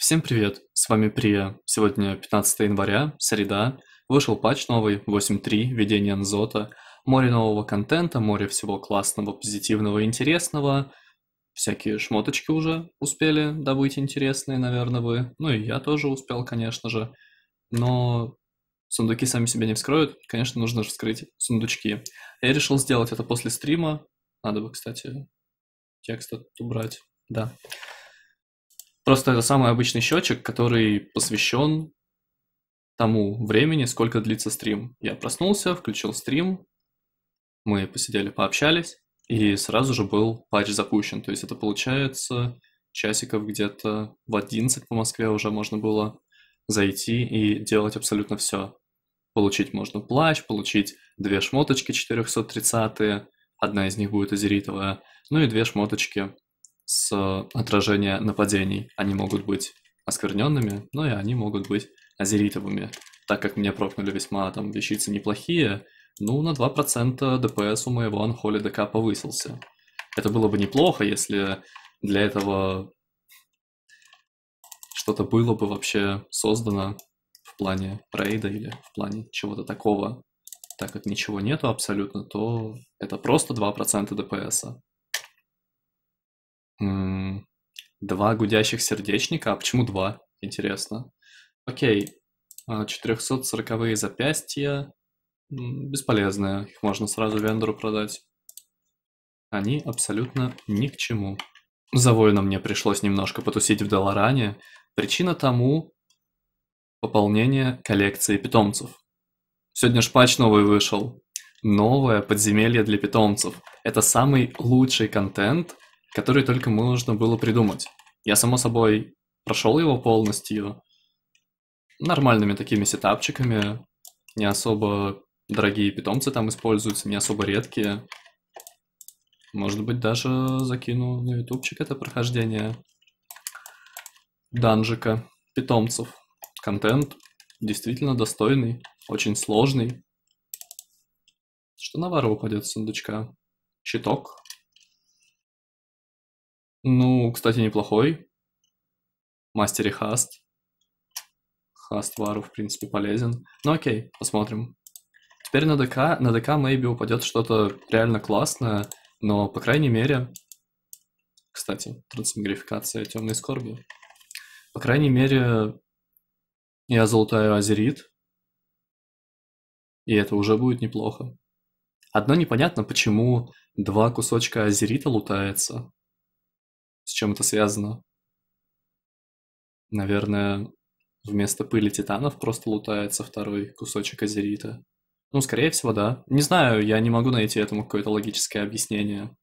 Всем привет, с вами Прия. Сегодня 15 января, среда. Вышел патч новый, 8.3, введение Анзота. Море нового контента, море всего классного, позитивного, интересного. Всякие шмоточки уже успели добыть интересные, наверное, вы. Ну и я тоже успел, конечно же. Но сундуки сами себя не вскроют. Конечно, нужно же вскрыть сундучки. Я решил сделать это после стрима. Надо бы, кстати, текст убрать. Да. Просто это самый обычный счетчик, который посвящен тому времени, сколько длится стрим. Я проснулся, включил стрим, мы посидели, пообщались, и сразу же был патч запущен. То есть это получается часиков где-то в 11 по Москве уже можно было зайти и делать абсолютно все. Получить можно плащ, получить две шмоточки 430 одна из них будет азеритовая, ну и две шмоточки с отражения нападений. Они могут быть оскверненными, но и они могут быть азеритовыми. Так как мне прокнули весьма там вещицы неплохие, ну, на 2% ДПС у моего Анхоли ДК повысился. Это было бы неплохо, если для этого что-то было бы вообще создано в плане рейда или в плане чего-то такого. Так как ничего нету абсолютно, то это просто 2% ДПС. Два гудящих сердечника. А почему два? Интересно. Окей. 440 а, запястья. Бесполезные. Их можно сразу вендору продать. Они абсолютно ни к чему. За воина мне пришлось немножко потусить в Долоране. Причина тому – пополнение коллекции питомцев. Сегодня шпач новый вышел. Новое подземелье для питомцев. Это самый лучший контент, который только можно было придумать. Я, само собой, прошел его полностью нормальными такими сетапчиками. Не особо дорогие питомцы там используются, не особо редкие. Может быть, даже закину на ютубчик это прохождение данжика питомцев. Контент действительно достойный, очень сложный. Что на упадет с сундучка? Щиток. Ну, кстати, неплохой. Мастери Хаст. Хаст Вару, в принципе, полезен. Ну окей, посмотрим. Теперь на ДК, на ДК maybe упадет что-то реально классное, но, по крайней мере... Кстати, трансмигрификация темной скорби. По крайней мере, я золотаю азерит, и это уже будет неплохо. Одно непонятно, почему два кусочка азерита лутается, с чем это связано? Наверное, вместо пыли титанов просто лутается второй кусочек азерита. Ну, скорее всего, да. Не знаю, я не могу найти этому какое-то логическое объяснение.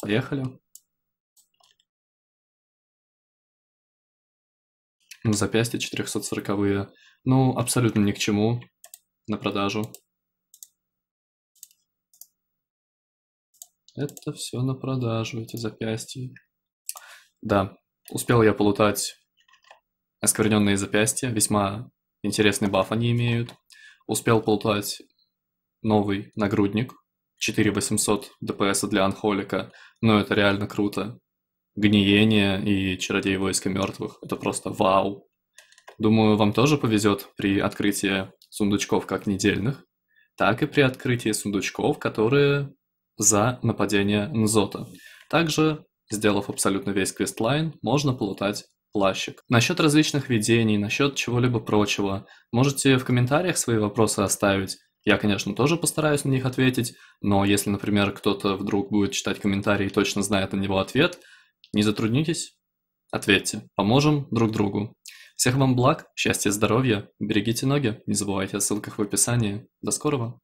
Поехали. Запястья 440. -е. Ну, абсолютно ни к чему на продажу. Это все на продажу, эти запястья. Да, успел я полутать оскверненные запястья, весьма интересный баф они имеют. Успел полутать новый нагрудник, 4800 ДПС для Анхолика, но ну, это реально круто. Гниение и Чародей Войска Мертвых, это просто вау. Думаю, вам тоже повезет при открытии сундучков как недельных, так и при открытии сундучков, которые за нападение Нзота. Также, сделав абсолютно весь квестлайн, можно полутать плащик. Насчет различных видений, насчет чего-либо прочего, можете в комментариях свои вопросы оставить. Я, конечно, тоже постараюсь на них ответить, но если, например, кто-то вдруг будет читать комментарии и точно знает на него ответ, не затруднитесь, ответьте, поможем друг другу. Всех вам благ, счастья, здоровья, берегите ноги, не забывайте о ссылках в описании. До скорого!